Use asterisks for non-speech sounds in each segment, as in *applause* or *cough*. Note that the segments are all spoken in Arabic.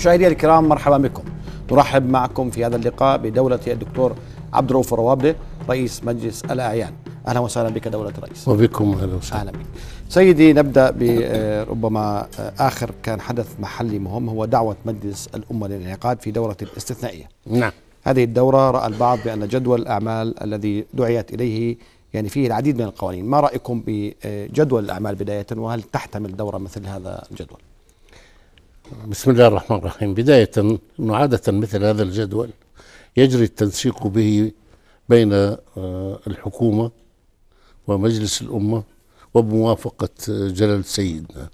مشاهدينا الكرام مرحبا بكم نرحب معكم في هذا اللقاء بدولة الدكتور عبد الرؤوف الروابلة رئيس مجلس الأعيان أهلا وسهلا بك دولة الرئيس وبكم أهلا وسهلا أهلا بك سيدي نبدأ بربما آه، آه، آخر كان حدث محلي مهم هو دعوة مجلس الأمة للانعقاد في دورة استثنائية نعم هذه الدورة رأى البعض بأن جدول الأعمال الذي دعيت إليه يعني فيه العديد من القوانين ما رأيكم بجدول الأعمال بداية وهل تحتمل دورة مثل هذا الجدول بسم الله الرحمن الرحيم بداية أنه عادة مثل هذا الجدول يجري التنسيق به بين آه، الحكومة ومجلس الأمة وبموافقة آه، جلالة سيدنا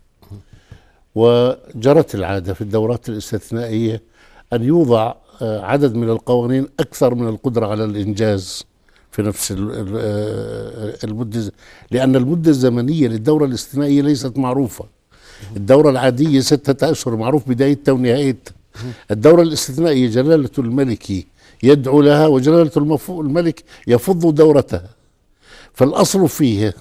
وجرت العادة في الدورات الاستثنائية أن يوضع آه، عدد من القوانين أكثر من القدرة على الإنجاز في نفس المدة لأن المدة الزمنية للدورة الاستثنائية ليست معروفة الدورة العادية ستة أشهر معروف بدايتها ونهايتها الدورة الاستثنائية جلالة الملك يدعو لها وجلالة الملك يفض دورتها فالأصل فيها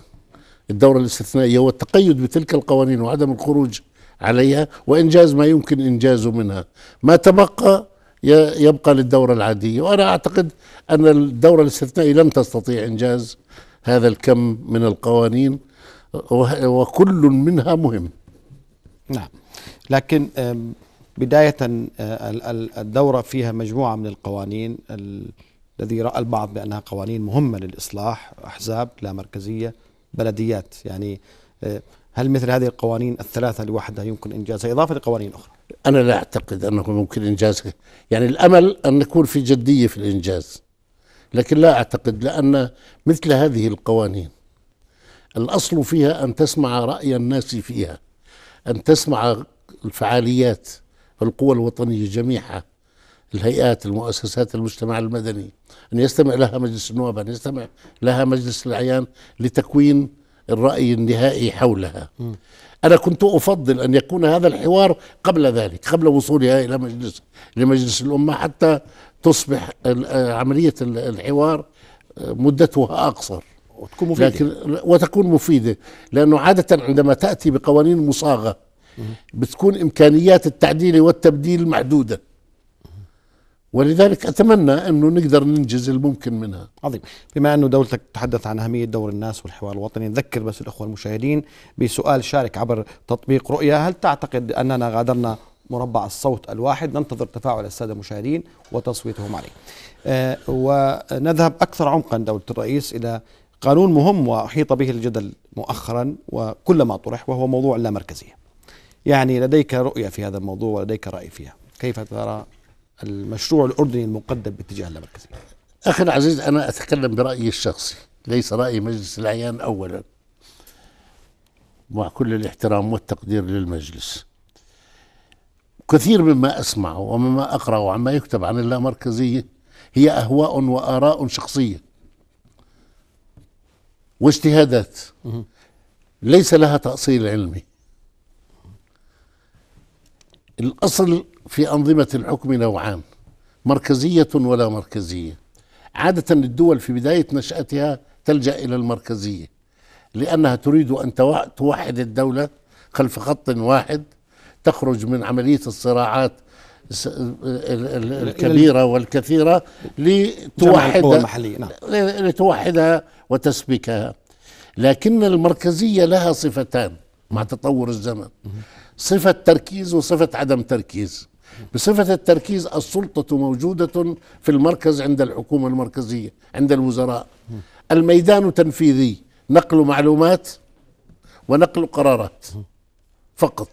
الدورة الاستثنائية هو التقيد بتلك القوانين وعدم الخروج عليها وإنجاز ما يمكن إنجازه منها ما تبقى يبقى للدورة العادية وأنا أعتقد أن الدورة الاستثنائية لم تستطيع إنجاز هذا الكم من القوانين وكل منها مهم نعم لكن بداية آه، الدورة فيها مجموعة من القوانين الذي رأى البعض بأنها قوانين مهمة للإصلاح أحزاب لا مركزية بلديات يعني آه، هل مثل هذه القوانين الثلاثة لوحدها يمكن إنجازها إضافة لقوانين أخرى أنا لا أعتقد أنه ممكن إنجازها يعني الأمل أن نكون في جدية في الإنجاز لكن لا أعتقد لأن مثل هذه القوانين الأصل فيها أن تسمع رأي الناس فيها أن تسمع الفعاليات القوى الوطنية جميعها الهيئات المؤسسات المجتمع المدني أن يستمع لها مجلس النواب أن يستمع لها مجلس الأعيان لتكوين الرأي النهائي حولها م. أنا كنت أفضل أن يكون هذا الحوار قبل ذلك قبل وصولها إلى مجلس لمجلس الأمة حتى تصبح آه، عملية الحوار آه، مدتها أقصر وتكون مفيدة. لكن وتكون مفيدة لأنه عادة عندما تأتي بقوانين مصاغة بتكون إمكانيات التعديل والتبديل محدودة ولذلك أتمنى أنه نقدر ننجز الممكن منها عظيم بما أنه دولتك تحدث عن أهمية دور الناس والحوار الوطني نذكر بس الأخوة المشاهدين بسؤال شارك عبر تطبيق رؤية هل تعتقد أننا غادرنا مربع الصوت الواحد ننتظر تفاعل السادة المشاهدين وتصويتهم عليه أه ونذهب أكثر عمقا دولة الرئيس إلى قانون مهم واحيط به الجدل مؤخرا وكلما طرح وهو موضوع اللامركزيه. يعني لديك رؤيه في هذا الموضوع ولديك راي فيها، كيف ترى المشروع الاردني المقدم باتجاه اللامركزيه؟ اخي العزيز انا اتكلم برايي الشخصي، ليس راي مجلس الاعيان اولا. مع كل الاحترام والتقدير للمجلس. كثير مما اسمع ومما اقرا وعما يكتب عن اللامركزيه هي اهواء واراء شخصيه واجتهادات ليس لها تأصيل علمي الأصل في أنظمة الحكم نوعان مركزية ولا مركزية عادة الدول في بداية نشأتها تلجأ إلى المركزية لأنها تريد أن توحد الدولة خلف خط واحد تخرج من عملية الصراعات الكبيره والكثيره لتوحد نعم. لتوحدها وتسبكها لكن المركزيه لها صفتان مع تطور الزمن صفه تركيز وصفه عدم تركيز بصفة التركيز السلطة موجودة في المركز عند الحكومة المركزية عند الوزراء الميدان تنفيذي نقل معلومات ونقل قرارات فقط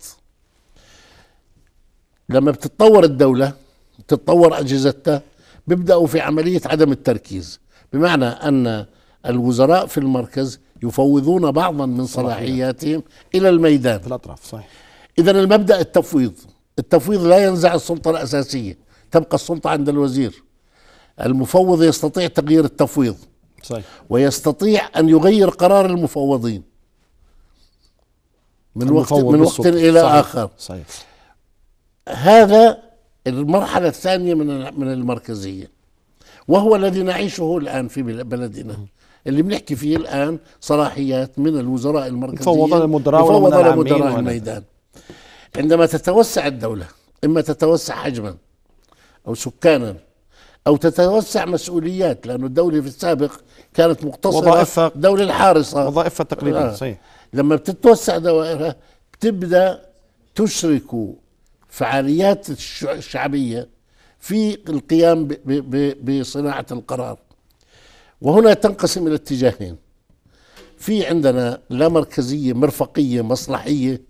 لما بتتطور الدولة بتتطور أجهزتها بيبدأوا في عملية عدم التركيز بمعنى أن الوزراء في المركز يفوضون بعضا من صلاحياتهم إلى الميدان في الأطراف صحيح إذا المبدأ التفويض التفويض لا ينزع السلطة الأساسية تبقى السلطة عند الوزير المفوض يستطيع تغيير التفويض صحيح. ويستطيع أن يغير قرار المفوضين من وقت من وقت إلى صحيح. آخر صحيح هذا المرحلة الثانية من من المركزية وهو الذي نعيشه الآن في بلدنا اللي بنحكي فيه الآن صلاحيات من الوزراء المركزيين مفوضة للمدراء مفوضة لمدراء الميدان عندما تتوسع الدولة إما تتوسع حجما أو سكانا أو تتوسع مسؤوليات لأن الدولة في السابق كانت مقتصرة وظائفها دولة الحارسة وظائفها تقريبا آه. صحيح لما بتتوسع دوائرها بتبدأ تشرك فعاليات الشعبيه في القيام بصناعه القرار وهنا تنقسم الى اتجاهين في عندنا لا مركزيه مرفقيه مصلحيه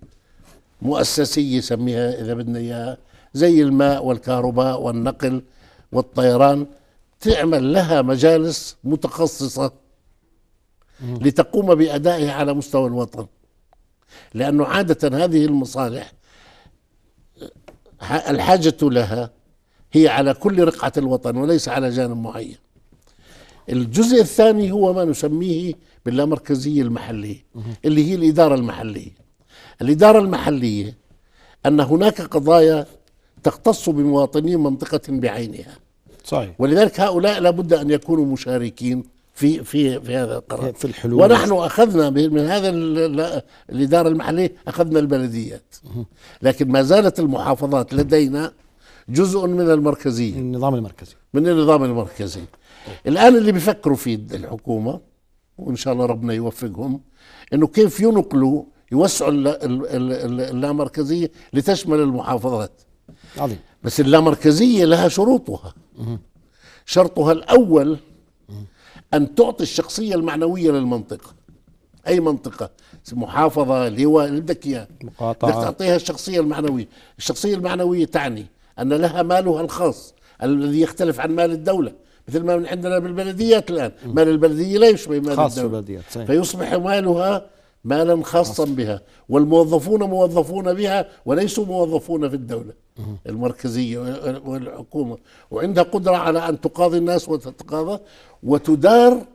مؤسسيه سميها اذا بدنا اياها زي الماء والكهرباء والنقل والطيران تعمل لها مجالس متخصصه لتقوم بادائها على مستوى الوطن لانه عاده هذه المصالح الحاجة لها هي على كل رقعة الوطن وليس على جانب معين الجزء الثاني هو ما نسميه باللامركزية المحلية اللي هي الإدارة المحلية الإدارة المحلية أن هناك قضايا تختص بمواطني منطقة بعينها صحيح. ولذلك هؤلاء لابد أن يكونوا مشاركين في في في هذا القرار في الحلول ونحن اخذنا من هذا الاداره المحليه اخذنا البلديات لكن ما زالت المحافظات لدينا جزء من المركزيه من النظام المركزي من النظام المركزي الان اللي بيفكروا فيه الحكومه وان شاء الله ربنا يوفقهم انه كيف ينقلوا يوسعوا اللامركزيه لتشمل المحافظات عظيم بس اللامركزيه لها شروطها شرطها الاول ان تعطي الشخصيه المعنويه للمنطقه اي منطقه محافظه لواء اللي بدك اياه مقاطعه بدك تعطيها الشخصيه المعنويه الشخصيه المعنويه تعني ان لها مالها الخاص الذي يختلف عن مال الدوله مثل ما من عندنا بالبلديات الان مال البلديه لا يشبه مال خاص الدوله البلديات صحيح. فيصبح مالها مالا خاصا بها والموظفون موظفون بها وليسوا موظفون في الدولة المركزية والحكومة وعندها قدرة على أن تقاضي الناس وتتقاضى وتدار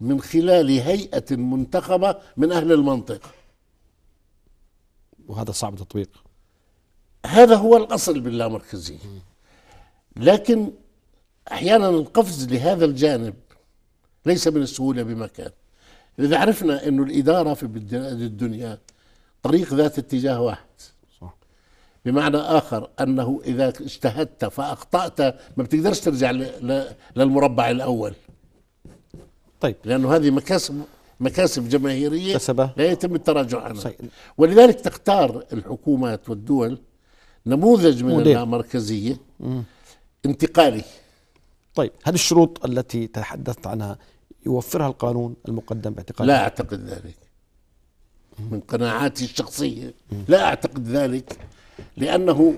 من خلال هيئة منتخبة من أهل المنطقة وهذا صعب تطبيق هذا هو الأصل باللامركزية لكن أحيانا القفز لهذا الجانب ليس من السهولة بمكان اذا عرفنا انه الاداره في الدنيا طريق ذات اتجاه واحد صح. بمعنى اخر انه اذا اجتهدت فاخطات ما بتقدرش ترجع للمربع الاول طيب لانه هذه مكاسب مكاسب جماهيريه كسبة. لا يتم التراجع عنها صحيح. ولذلك تختار الحكومات والدول نموذج من المركزية اللامركزيه انتقالي طيب هل الشروط التي تحدثت عنها يوفرها القانون المقدم باعتقادي لا أعتقد ذلك من قناعاتي الشخصية لا أعتقد ذلك لأنه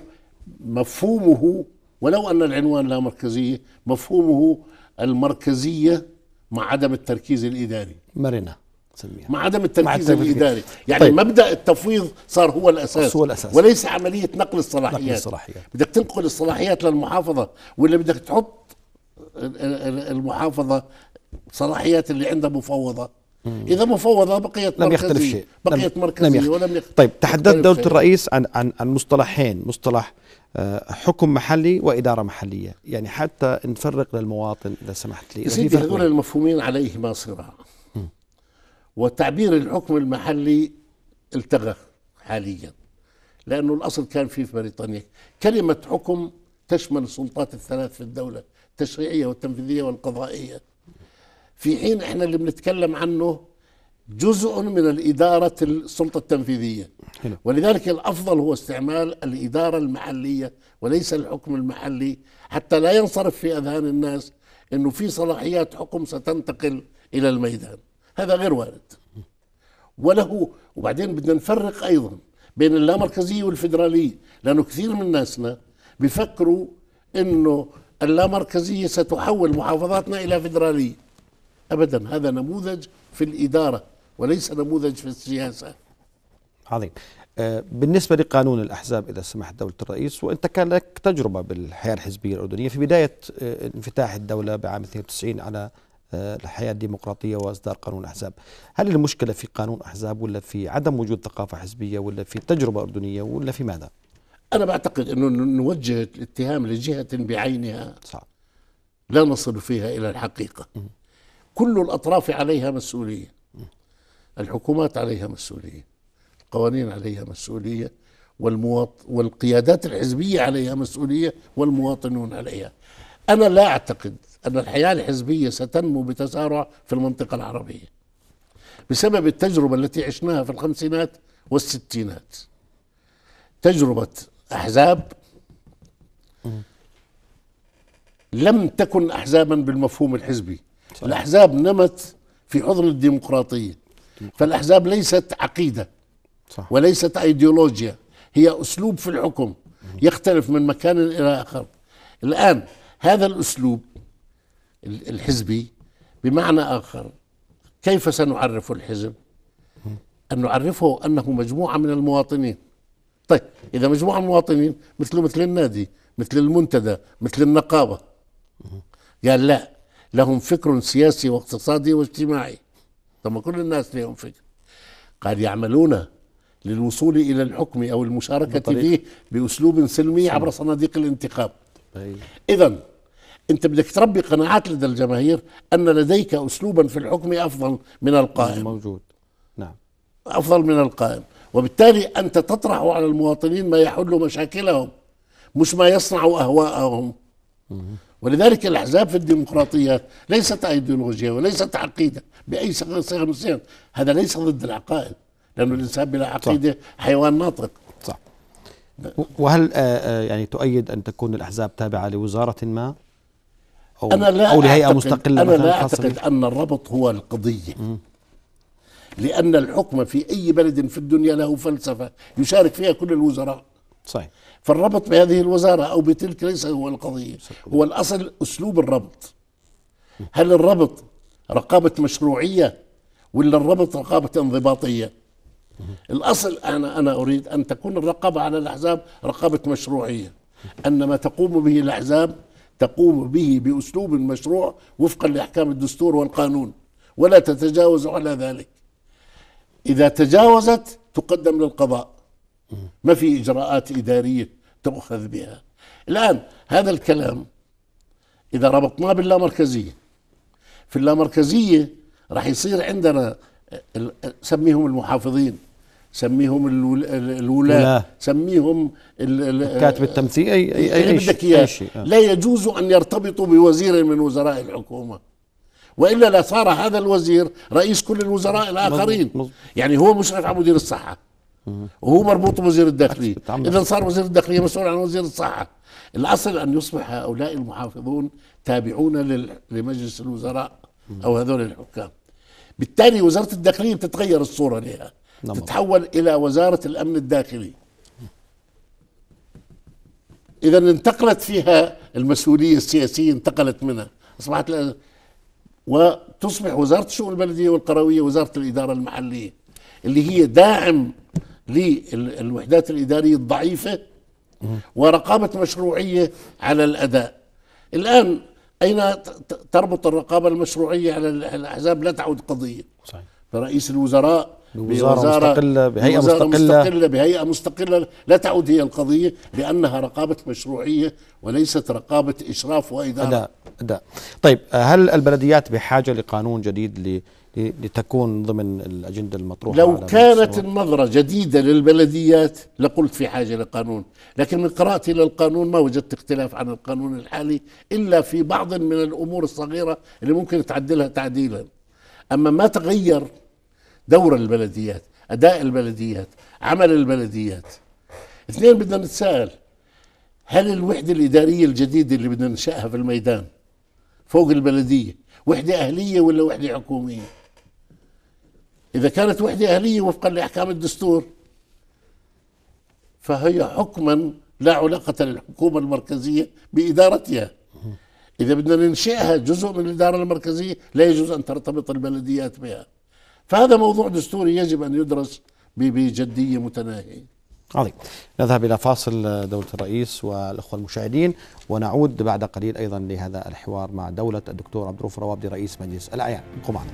مفهومه ولو أن العنوان لا مركزية مفهومه المركزية مع عدم التركيز الإداري مرنة سميها. مع عدم التركيز مع الاداري يعني طيب. مبدا التفويض صار هو الاساس هو الاساس وليس عمليه نقل الصلاحيات نقل الصلاحيات بدك تنقل الصلاحيات للمحافظه ولا بدك تحط المحافظه صلاحيات اللي عندها مفوضه اذا مفوضه بقيت لم يختلف شيء بقيت لم مركزيه لم يختلف. ولم يختلف طيب تحدث طيب، دوله الرئيس عن عن عن مصطلحين مصطلح آه، حكم محلي واداره محليه يعني حتى نفرق للمواطن اذا سمحت لي يا سيدي هذول المفهومين عليهما صراع وتعبير الحكم المحلي التغى حاليا لانه الاصل كان فيه في بريطانيا كلمه حكم تشمل السلطات الثلاث في الدوله التشريعيه والتنفيذيه والقضائيه في حين احنا اللي بنتكلم عنه جزء من الإدارة السلطة التنفيذية حلو. ولذلك الأفضل هو استعمال الإدارة المحلية وليس الحكم المحلي حتى لا ينصرف في أذهان الناس أنه في صلاحيات حكم ستنتقل إلى الميدان هذا غير وارد وله وبعدين بدنا نفرق أيضا بين اللامركزية والفيدرالية لأنه كثير من ناسنا بيفكروا أنه اللامركزية ستحول محافظاتنا إلى فيدرالية ابدا هذا نموذج في الاداره وليس نموذج في السياسه عظيم آه، بالنسبة لقانون الأحزاب إذا سمحت دولة الرئيس وأنت كان لك تجربة بالحياة الحزبية الأردنية في بداية آه، انفتاح الدولة بعام 92 على آه، الحياة الديمقراطية وإصدار قانون الأحزاب هل المشكلة في قانون أحزاب ولا في عدم وجود ثقافة حزبية ولا في تجربة أردنية ولا في ماذا؟ أنا بعتقد أنه نوجه الاتهام لجهة بعينها صح. لا نصل فيها إلى الحقيقة م- كل الأطراف عليها مسؤولية الحكومات عليها مسؤولية القوانين عليها مسؤولية والمواط والقيادات الحزبية عليها مسؤولية والمواطنون عليها أنا لا أعتقد أن الحياة الحزبية ستنمو بتسارع في المنطقة العربية بسبب التجربة التي عشناها في الخمسينات والستينات تجربة أحزاب لم تكن أحزابا بالمفهوم الحزبي صحيح. الأحزاب نمت في حضن الديمقراطية فالأحزاب ليست عقيدة صح. وليست أيديولوجيا هي أسلوب في الحكم يختلف من مكان إلى آخر الآن هذا الأسلوب الحزبي بمعنى آخر كيف سنعرف الحزب أن نعرفه أنه مجموعة من المواطنين طيب إذا مجموعة من المواطنين مثله مثل النادي مثل المنتدى مثل النقابة قال لا لهم فكر سياسي واقتصادي واجتماعي طب كل الناس لهم فكر قال يعملون للوصول الى الحكم او المشاركه بطريق. فيه باسلوب سلمي عبر صناديق الانتخاب طيب. اذا انت بدك تربي قناعات لدى الجماهير ان لديك اسلوبا في الحكم افضل من القائم موجود نعم افضل من القائم وبالتالي انت تطرح على المواطنين ما يحل مشاكلهم مش ما يصنع اهواءهم ولذلك الاحزاب في الديمقراطيات ليست ايديولوجيه وليست عقيده باي صيغه من هذا ليس ضد العقائد لانه الانسان بلا عقيده حيوان ناطق صح وهل آه، آه، يعني تؤيد ان تكون الاحزاب تابعه لوزاره ما او أنا لا او لهيئه مستقله انا لا اعتقد ان الربط هو القضيه م. لان الحكم في اي بلد في الدنيا له فلسفه يشارك فيها كل الوزراء صحيح فالربط بهذه الوزارة أو بتلك ليس هو القضية هو الأصل أسلوب الربط هل الربط رقابة مشروعية ولا الربط رقابة انضباطية الأصل أنا أنا أريد أن تكون الرقابة على الأحزاب رقابة مشروعية أن ما تقوم به الأحزاب تقوم به بأسلوب مشروع وفقا لأحكام الدستور والقانون ولا تتجاوز على ذلك إذا تجاوزت تقدم للقضاء ما في إجراءات إدارية تؤخذ بها الآن هذا الكلام إذا ربطناه باللامركزية في اللامركزية راح يصير عندنا سميهم المحافظين سميهم الولاة سميهم كاتب التمثيل اي اي يعني اي, أي بدك اياه آه. لا يجوز ان يرتبطوا بوزير من وزراء الحكومه والا لصار هذا الوزير رئيس كل الوزراء الاخرين مزبط. مزبط. يعني هو مشرف على مدير الصحه وهو مربوط بوزير الداخلية إذا صار وزير الداخلية مسؤول عن وزير الصحة الأصل أن يصبح هؤلاء المحافظون تابعون لمجلس الوزراء أو هذول الحكام بالتالي وزارة الداخلية بتتغير الصورة لها نعم. تتحول إلى وزارة الأمن الداخلي إذا انتقلت فيها المسؤولية السياسية انتقلت منها أصبحت وتصبح وزارة الشؤون البلدية والقروية وزارة الإدارة المحلية اللي هي داعم للوحدات الإدارية الضعيفة ورقابة مشروعية على الأداء الآن أين تربط الرقابة المشروعية على الأحزاب لا تعود قضية صحيح. فرئيس الوزراء بوزارة, بوزارة مستقلة بهيئة بوزارة مستقلة, مستقلة بهيئة مستقلة لا تعود هي القضية لأنها رقابة مشروعية وليست رقابة إشراف وإدارة أداء أداء طيب هل البلديات بحاجة لقانون جديد لتكون ضمن الأجندة المطروحة لو كانت النظرة جديدة للبلديات لقلت في حاجة لقانون لكن من قراءتي للقانون ما وجدت اختلاف عن القانون الحالي إلا في بعض من الأمور الصغيرة اللي ممكن تعدلها تعديلا أما ما تغير دور البلديات أداء البلديات عمل البلديات اثنين بدنا نتساءل هل الوحدة الإدارية الجديدة اللي بدنا ننشأها في الميدان فوق البلدية وحدة أهلية ولا وحدة حكومية إذا كانت وحدة أهلية وفقا لأحكام الدستور فهي حكما لا علاقة للحكومة المركزية بإدارتها إذا بدنا ننشئها جزء من الإدارة المركزية لا يجوز أن ترتبط البلديات بها فهذا موضوع دستوري يجب أن يدرس بجدية متناهية عظيم نذهب إلى فاصل آه، دولة الرئيس والأخوة المشاهدين ونعود بعد قليل أيضا لهذا الحوار مع دولة الدكتور عبد الرؤوف روابدي رئيس مجلس الأعيان قم معنا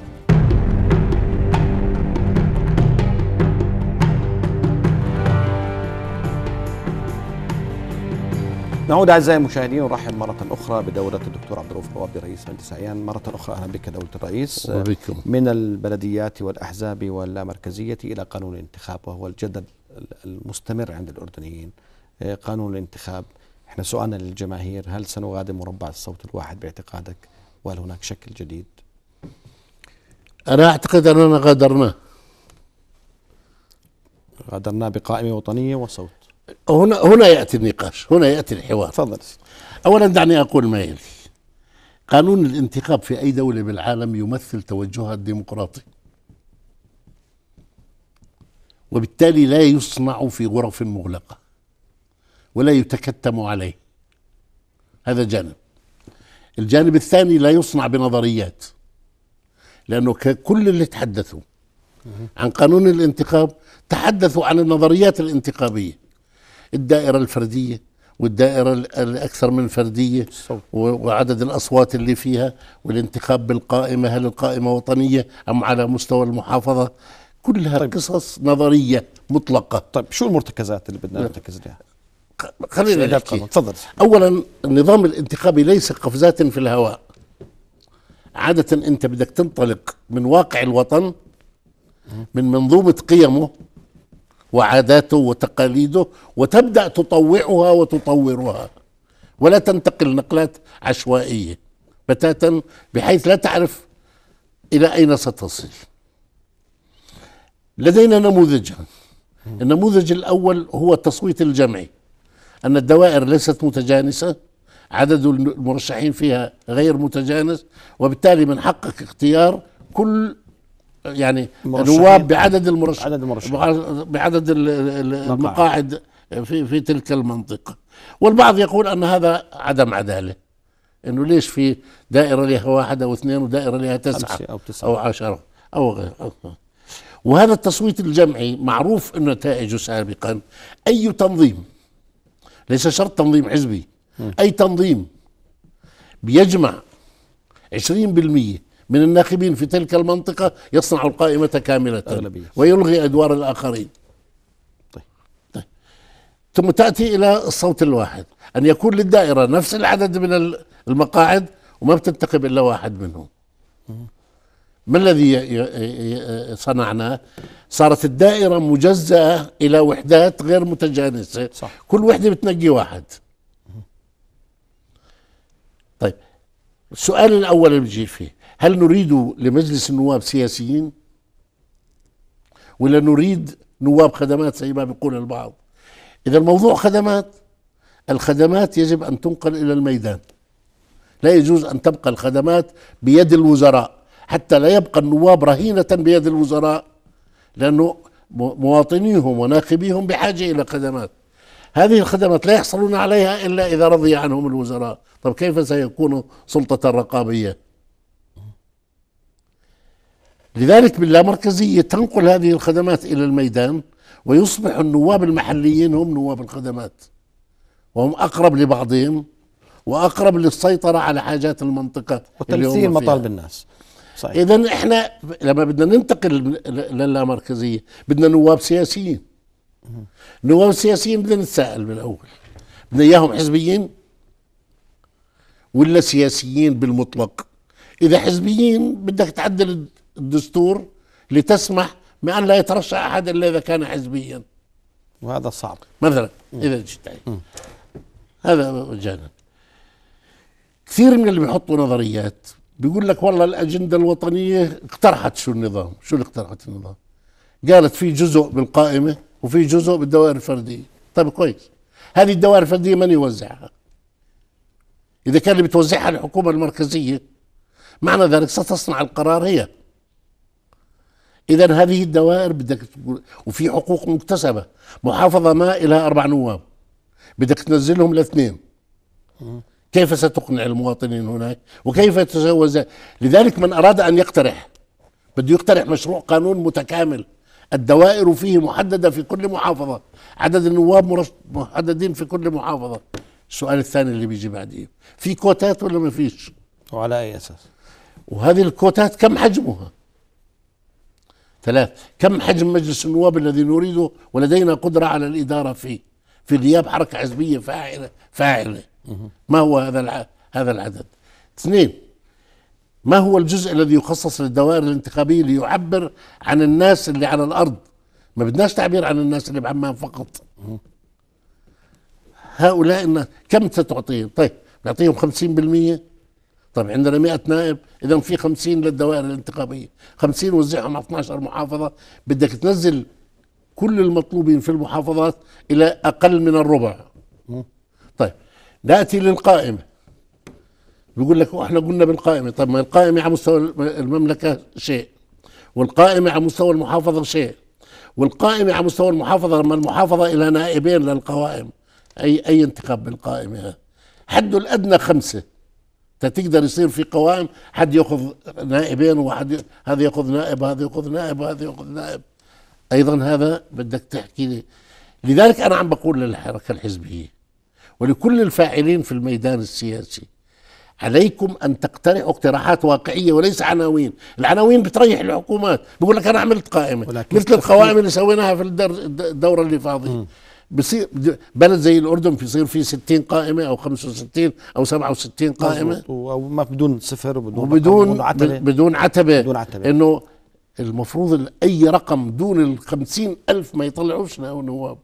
نعود اعزائي المشاهدين ونرحب مره اخرى بدوله الدكتور عبد الرؤوف البوابي رئيس مجلس عيان مره اخرى اهلا بك دوله الرئيس وبيكم. من البلديات والاحزاب واللامركزيه الى قانون الانتخاب وهو الجدل المستمر عند الاردنيين آه، قانون الانتخاب احنا سؤالنا للجماهير هل سنغادر مربع الصوت الواحد باعتقادك وهل هناك شكل جديد؟ انا اعتقد اننا غادرناه غادرناه بقائمه وطنيه وصوت هنا هنا ياتي النقاش هنا ياتي الحوار تفضل اولا دعني اقول ما يلي قانون الانتخاب في اي دوله بالعالم يمثل توجهها الديمقراطي وبالتالي لا يصنع في غرف مغلقه ولا يتكتم عليه هذا جانب الجانب الثاني لا يصنع بنظريات لانه ككل اللي تحدثوا عن قانون الانتخاب تحدثوا عن النظريات الانتخابيه الدائرة الفردية والدائرة الأكثر من فردية وعدد الأصوات اللي فيها والانتخاب بالقائمة هل القائمة وطنية أم على مستوى المحافظة كلها طيب. قصص نظرية مطلقة طيب شو المرتكزات اللي بدنا نرتكز لها؟ خلينا نحكي تفضل اولا النظام الانتخابي ليس قفزات في الهواء عاده انت بدك تنطلق من واقع الوطن من منظومه قيمه وعاداته وتقاليده وتبدا تطوعها وتطورها ولا تنتقل نقلات عشوائيه بتاتا بحيث لا تعرف الى اين ستصل لدينا نموذجان النموذج الاول هو التصويت الجمعي ان الدوائر ليست متجانسه عدد المرشحين فيها غير متجانس وبالتالي من حقك اختيار كل يعني نواب بعدد المرشحين عدد المرشحين بعدد نعم. المقاعد في في تلك المنطقه والبعض يقول ان هذا عدم عداله انه ليش في دائره لها واحد او اثنين ودائره لها تسعه او تسعه او عشره او غيره وهذا التصويت الجمعي معروف نتائجه سابقا اي تنظيم ليس شرط تنظيم حزبي اي تنظيم بيجمع 20% من الناخبين في تلك المنطقة يصنع القائمة كاملة أغلبية. ويلغي أدوار الآخرين طيب. طيب. ثم تأتي إلى الصوت الواحد أن يكون للدائرة نفس العدد من المقاعد وما بتنتخب إلا واحد منهم ما الذي صنعناه صارت الدائرة مجزأة إلى وحدات غير متجانسة صح. كل وحدة بتنقي واحد طيب السؤال الأول اللي بجي فيه هل نريد لمجلس النواب سياسيين ولا نريد نواب خدمات زي ما بيقول البعض اذا الموضوع خدمات الخدمات يجب ان تنقل الى الميدان لا يجوز ان تبقى الخدمات بيد الوزراء حتى لا يبقى النواب رهينه بيد الوزراء لانه مواطنيهم وناخبيهم بحاجه الى خدمات هذه الخدمات لا يحصلون عليها الا اذا رضي عنهم الوزراء طب كيف سيكون سلطه رقابيه لذلك باللامركزية تنقل هذه الخدمات إلى الميدان ويصبح النواب المحليين هم نواب الخدمات وهم أقرب لبعضهم وأقرب للسيطرة على حاجات المنطقة وتمثيل مطالب الناس صحيح إذا إحنا لما بدنا ننتقل للامركزية بدنا نواب سياسيين نواب سياسيين بدنا نتساءل بالأول بدنا إياهم حزبيين ولا سياسيين بالمطلق إذا حزبيين بدك تعدل الدستور لتسمح بأن لا يترشح أحد إلا إذا كان حزبيا وهذا صعب مثلا إذا جيت هذا مجانا كثير من اللي بيحطوا نظريات بيقول لك والله الأجندة الوطنية اقترحت شو النظام شو اللي اقترحت النظام قالت في جزء بالقائمة وفي جزء بالدوائر الفردية طيب كويس هذه الدوائر الفردية من يوزعها إذا كان اللي بتوزعها الحكومة المركزية معنى ذلك ستصنع القرار هي اذا هذه الدوائر بدك تقول وفي حقوق مكتسبه محافظه ما لها اربع نواب بدك تنزلهم لاثنين كيف ستقنع المواطنين هناك وكيف تتجاوز لذلك من اراد ان يقترح بده يقترح مشروع قانون متكامل الدوائر فيه محدده في كل محافظه عدد النواب محددين في كل محافظه السؤال الثاني اللي بيجي بعديه في كوتات ولا ما فيش وعلى اي اساس وهذه الكوتات كم حجمها ثلاث كم حجم مجلس النواب الذي نريده ولدينا قدرة على الإدارة فيه في غياب حركة حزبية فاعلة فاعلة ما هو هذا هذا العدد اثنين ما هو الجزء الذي يخصص للدوائر الانتخابية ليعبر عن الناس اللي على الأرض ما بدناش تعبير عن الناس اللي بعمان فقط هؤلاء الناس كم ستعطيهم طيب نعطيهم 50% طيب عندنا 100 نائب اذا في 50 للدوائر الانتخابيه 50 وزعهم على 12 محافظه بدك تنزل كل المطلوبين في المحافظات الى اقل من الربع طيب ناتي للقائمه بيقول لك احنا قلنا بالقائمه طيب ما القائمه على مستوى المملكه شيء والقائمه على مستوى المحافظه شيء والقائمه على مستوى المحافظه لما المحافظه الى نائبين للقوائم اي اي انتخاب بالقائمه حد حده الادنى خمسه تقدر يصير في قوائم حد ياخذ نائبين وحد ي... هذا ياخذ نائب هذا ياخذ نائب هذا ياخذ نائب ايضا هذا بدك تحكي لي لذلك انا عم بقول للحركه الحزبيه ولكل الفاعلين في الميدان السياسي عليكم ان تقترحوا اقتراحات واقعيه وليس عناوين، العناوين بتريح الحكومات، بقول لك انا عملت قائمه مثل القوائم اللي سويناها في الدوره اللي فاضيه بصير بلد زي الاردن بيصير فيه 60 قائمه او 65 او 67 قائمه او ما بدون صفر وبدون وبدون عتبه بدون عتبه بدون عتبه انه المفروض اي رقم دون ال 50 الف ما يطلعوش نواب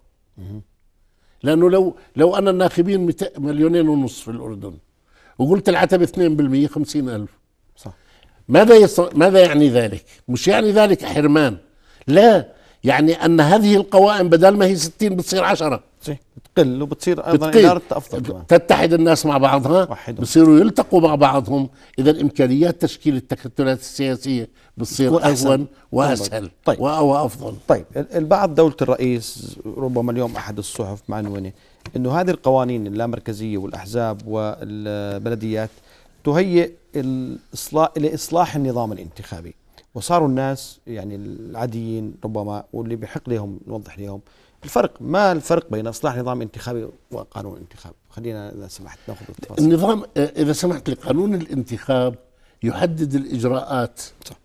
لانه لو لو انا الناخبين مليونين ونص في الاردن وقلت العتبه 2% 50 الف صح ماذا يص... ماذا يعني ذلك؟ مش يعني ذلك حرمان لا يعني ان هذه القوائم بدل ما هي 60 بتصير 10 صحيح بتقل وبتصير ايضا بتقل. اداره افضل تتحد الناس مع بعضها وحدهم. بصيروا يلتقوا مع بعضهم اذا امكانيات تشكيل التكتلات السياسيه بتصير اهون واسهل طيب. طيب. وافضل طيب البعض دوله الرئيس ربما اليوم احد الصحف معنونه انه هذه القوانين اللامركزيه والاحزاب والبلديات تهيئ الاصلاح لاصلاح النظام الانتخابي وصاروا الناس يعني العاديين ربما واللي بيحق لهم نوضح لهم الفرق ما الفرق بين اصلاح نظام انتخابي وقانون انتخاب خلينا اذا سمحت ناخذ التفاصيل النظام آه، اذا سمحت لقانون الانتخاب يحدد الاجراءات صح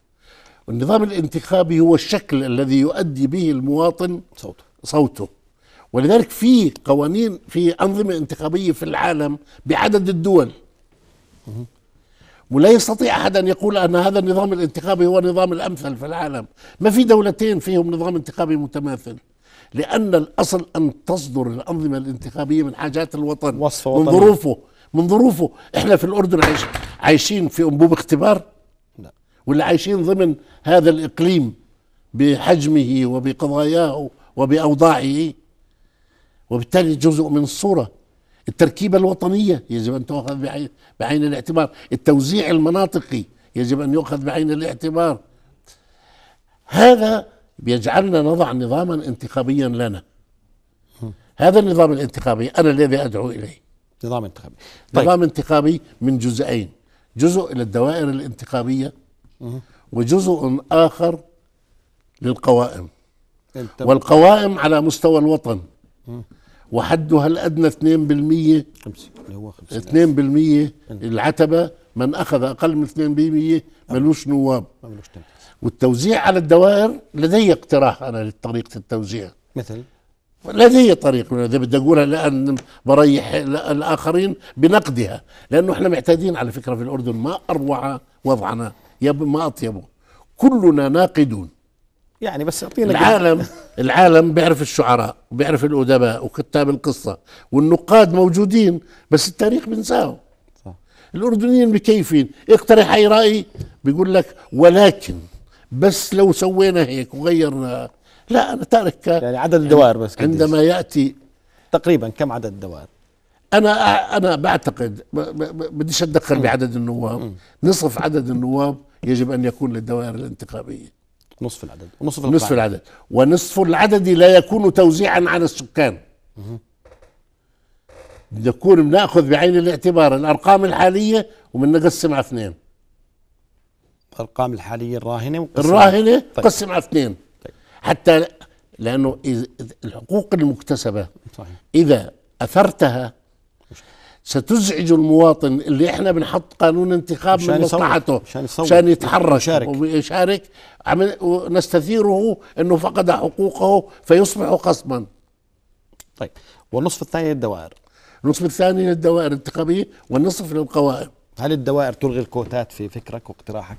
والنظام الانتخابي هو الشكل الذي يؤدي به المواطن صوته صوته ولذلك في قوانين في انظمه انتخابيه في العالم بعدد الدول ولا يستطيع احد ان يقول ان هذا النظام الانتخابي هو النظام الامثل في العالم ما في دولتين فيهم نظام انتخابي متماثل لان الاصل ان تصدر الانظمه الانتخابيه من حاجات الوطن وصف من ظروفه من ظروفه احنا في الاردن عايش عايشين في انبوب اختبار لا ولا عايشين ضمن هذا الاقليم بحجمه وبقضاياه وباوضاعه وبالتالي جزء من الصوره التركيبه الوطنيه يجب ان تؤخذ بعين الاعتبار التوزيع المناطقي يجب ان يؤخذ بعين الاعتبار هذا بيجعلنا نضع نظاما انتخابيا لنا هذا النظام الانتخابي انا الذي ادعو اليه نظام انتخابي طيب. نظام انتخابي من جزئين جزء للدوائر الانتخابيه وجزء اخر للقوائم والقوائم على مستوى الوطن وحدها الادنى 2% 50 اللي هو 50 2% العتبه من اخذ اقل من 2% ملوش نواب والتوزيع على الدوائر لدي اقتراح انا لطريقه التوزيع مثل لدي طريقة إذا بدي أقولها لأن بريح الآخرين بنقدها لأنه إحنا محتاجين على فكرة في الأردن ما أروع وضعنا يا ما أطيبه كلنا ناقدون يعني بس اعطينا العالم العالم بيعرف الشعراء وبيعرف الادباء وكتاب القصه والنقاد موجودين بس التاريخ بنساه الاردنيين مكيفين اقترح اي راي بيقول لك ولكن بس لو سوينا هيك وغيرنا لا انا تارك يعني عدد يعني الدوائر بس عندما ياتي تقريبا كم عدد الدوائر انا انا بعتقد بديش اتدخل بعدد النواب نصف عدد النواب يجب ان يكون للدوائر الانتخابيه نصف العدد ونصف نصف العدد ونصف العدد لا يكون توزيعا على السكان نكون بناخذ بعين الاعتبار الارقام الحاليه وبنقسم على اثنين الارقام الحاليه الراهنه وقسم الراهنه طيب. قسم على اثنين طيب. حتى لانه الحقوق المكتسبه صحيح. اذا اثرتها ستزعج المواطن اللي احنا بنحط قانون انتخاب من مصلحته عشان يتحرك ويشارك ونستثيره انه فقد حقوقه فيصبح خصما طيب والنصف الثاني للدوائر النصف الثاني للدوائر الانتخابيه والنصف للقوائم هل الدوائر تلغي الكوتات في فكرك واقتراحك؟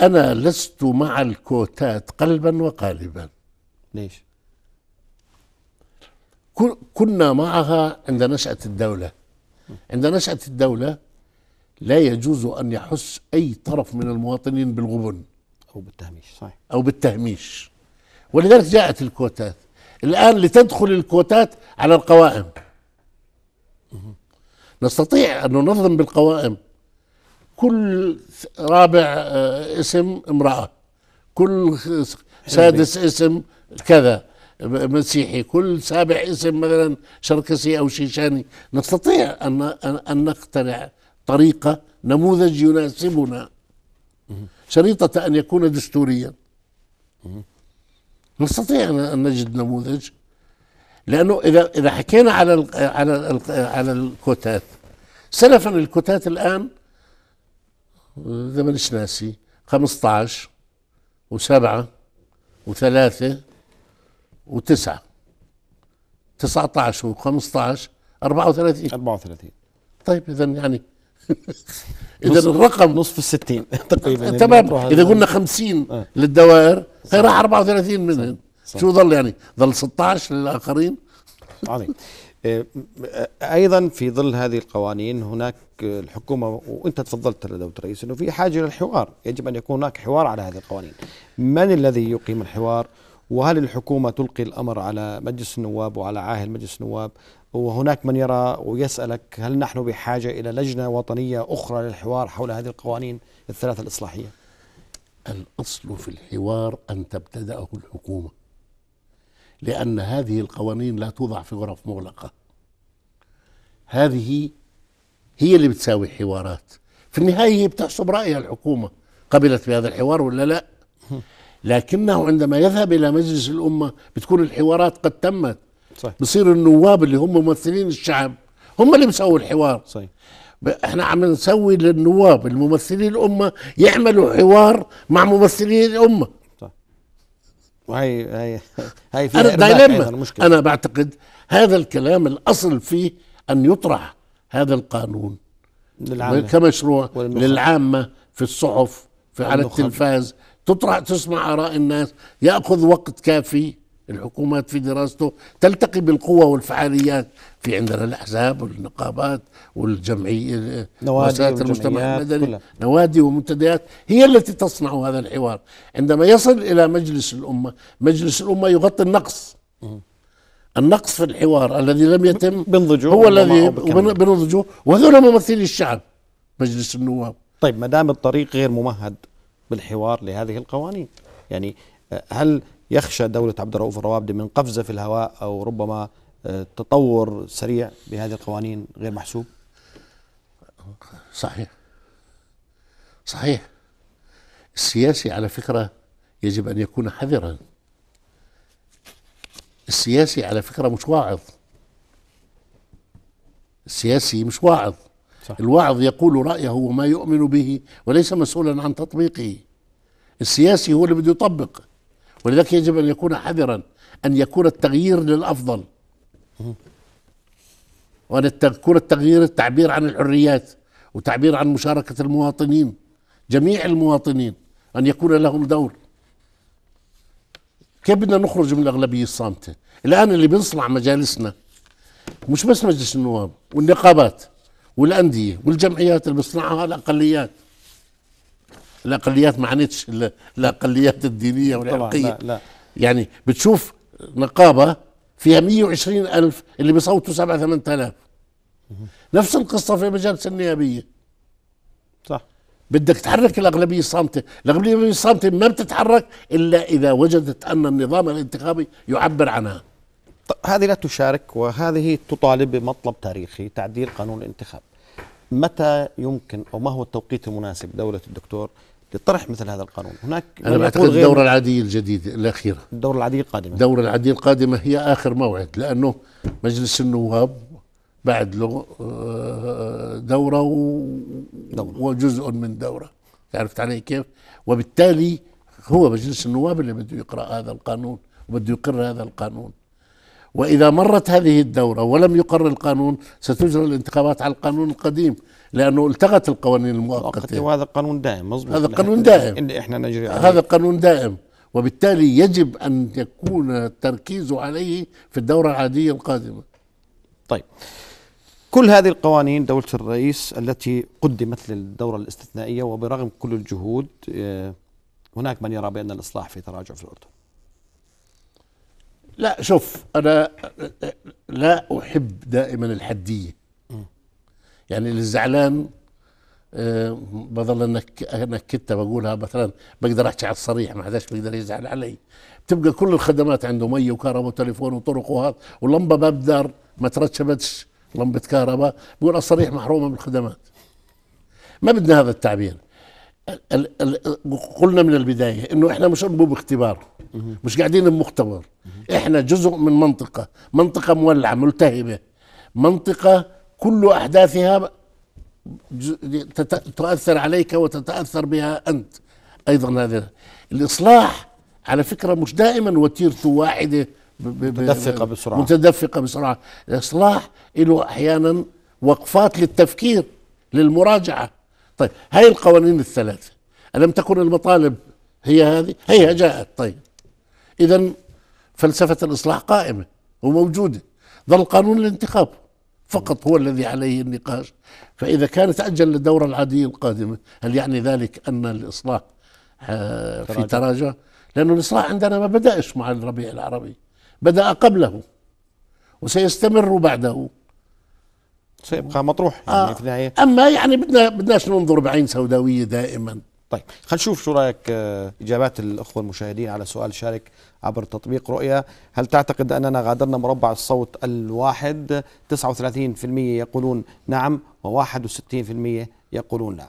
انا لست مع الكوتات قلبا وقالبا ليش؟ كنا معها عند نشأة الدولة عند نشأة الدولة لا يجوز أن يحس أي طرف من المواطنين بالغبن أو بالتهميش صحيح أو بالتهميش ولذلك جاءت الكوتات الآن لتدخل الكوتات على القوائم نستطيع أن ننظم بالقوائم كل رابع آه، اسم امرأة كل سادس اسم كذا مسيحي كل سابع اسم مثلا شركسي أو شيشاني نستطيع أن, أن نقتنع طريقة نموذج يناسبنا شريطة أن يكون دستوريا نستطيع أن نجد نموذج لأنه إذا إذا حكينا على الـ على الـ على الكوتات سلفا الكوتات الآن إذا مانيش ناسي 15 و وثلاثة وتسعة 19 و 15 34 34 طيب يعني *laughs* *laughs* آه، اذا يعني اذا الرقم نصف ال 60 تقريبا تمام اذا قلنا 50 آه. للدوائر هي راح 34 منهم شو ظل يعني ظل 16 للاخرين عظيم آه، ايضا في ظل هذه القوانين هناك الحكومه وانت تفضلت دولة الرئيس انه في حاجه للحوار يجب ان يكون هناك حوار على هذه القوانين من الذي يقيم الحوار وهل الحكومة تلقي الأمر على مجلس النواب وعلى عاهل مجلس النواب وهناك من يرى ويسألك هل نحن بحاجة إلى لجنة وطنية أخرى للحوار حول هذه القوانين الثلاثة الإصلاحية الأصل في الحوار أن تبتدأه الحكومة لأن هذه القوانين لا توضع في غرف مغلقة هذه هي اللي بتساوي حوارات في النهاية هي بتحسب رأيها الحكومة قبلت بهذا الحوار ولا لا *laughs* لكنه عندما يذهب الى مجلس الامه بتكون الحوارات قد تمت صحيح. بصير النواب اللي هم ممثلين الشعب هم اللي بيسووا الحوار صحيح. احنا عم نسوي للنواب الممثلين الامه يعملوا حوار مع ممثلين الامه صح. وهي هي هي في انا دايلما انا بعتقد هذا الكلام الاصل فيه ان يطرح هذا القانون للعامة. كمشروع للعامه في الصحف في على التلفاز تطرح تسمع آراء الناس يأخذ وقت كافي الحكومات في دراسته تلتقي بالقوة والفعاليات في عندنا الأحزاب والنقابات والجمعية مؤسسات المجتمع المدني نوادي ومنتديات هي التي تصنع هذا الحوار عندما يصل إلى مجلس الأمة مجلس الأمة يغطي النقص النقص في الحوار الذي لم يتم هو الذي بنضجه وهذول ممثلي الشعب مجلس النواب طيب ما دام الطريق غير ممهد بالحوار لهذه القوانين يعني آه، هل يخشى دولة عبد الرؤوف الروابدي من قفزة في الهواء أو ربما آه، تطور سريع بهذه القوانين غير محسوب صحيح صحيح السياسي على فكرة يجب أن يكون حذرا السياسي على فكرة مش واعظ السياسي مش واعظ صح. الواعظ يقول رأيه وما يؤمن به وليس مسؤولا عن تطبيقه السياسي هو اللي بده يطبق ولذلك يجب أن يكون حذرا أن يكون التغيير للأفضل وأن يكون التغيير التعبير عن الحريات وتعبير عن مشاركة المواطنين جميع المواطنين أن يكون لهم دور كيف بدنا نخرج من الأغلبية الصامتة الآن اللي بيصنع مجالسنا مش بس مجلس النواب والنقابات والانديه والجمعيات اللي بيصنعها الاقليات الاقليات ما عنتش الاقليات الدينيه والعرقيه لا, لا. يعني بتشوف نقابه فيها 120 ألف اللي بيصوتوا 7 8000 نفس القصة في مجالس النيابية صح بدك تحرك الأغلبية الصامتة الأغلبية الصامتة ما بتتحرك إلا إذا وجدت أن النظام الانتخابي يعبر عنها طيب، هذه لا تشارك وهذه تطالب بمطلب تاريخي تعديل قانون الانتخاب متى يمكن او ما هو التوقيت المناسب دوله الدكتور لطرح مثل هذا القانون هناك انا بعتقد الدوره العاديه الجديده الاخيره الدوره العاديه القادمه الدوره العاديه القادمه هي اخر موعد لانه مجلس النواب بعد له آه، دوره, و... دورة. وجزء من دوره عرفت علي كيف وبالتالي هو مجلس النواب اللي بده يقرا هذا القانون وبده يقر هذا القانون وإذا مرت هذه الدورة ولم يقر القانون ستجرى الانتخابات على القانون القديم لأنه التغت القوانين المؤقتة وهذا قانون دائم مظبوط هذا قانون دائم احنا نجري عليه هذا قانون دائم وبالتالي يجب أن يكون التركيز عليه في الدورة العادية القادمة طيب كل هذه القوانين دولة الرئيس التي قدمت للدورة الاستثنائية وبرغم كل الجهود آه، هناك من يرى بأن الإصلاح في تراجع في الأردن لا شوف انا لا احب دائما الحديه يعني اللي زعلان آه، بظل انك انك كنت بقولها مثلا بقدر احكي على الصريح ما حداش بيقدر يزعل علي بتبقى كل الخدمات عنده مي وكهرباء وتليفون وطرق وهذا ولمبه باب دار ما ترتبتش لمبه كهرباء بقول الصريح محرومه من الخدمات ما بدنا هذا التعبير قلنا من البدايه انه احنا مش انبوب اختبار مش قاعدين بمختبر احنا جزء من منطقه منطقه مولعه ملتهبه منطقه كل احداثها تؤثر عليك وتتاثر بها انت ايضا هذا الاصلاح على فكره مش دائما وتيرته واحده متدفقه بسرعه متدفقه بسرعه الاصلاح له احيانا وقفات للتفكير للمراجعه طيب هاي القوانين الثلاثه الم تكن المطالب هي هذه هي جاءت طيب اذا فلسفه الاصلاح قائمه وموجوده ظل قانون الانتخاب فقط هو الذي عليه النقاش فاذا كان تاجل للدوره العاديه القادمه هل يعني ذلك ان الاصلاح آه، في تراجع لانه الاصلاح عندنا ما بداش مع الربيع العربي بدا قبله وسيستمر بعده سيبقى مطروح يعني آه. في النهايه اما يعني بدنا بدناش ننظر بعين سوداويه دائما طيب خلينا نشوف شو رايك آه، اجابات الاخوه المشاهدين على سؤال شارك عبر تطبيق رؤيا هل تعتقد اننا غادرنا مربع الصوت الواحد 39% يقولون نعم و61% يقولون لا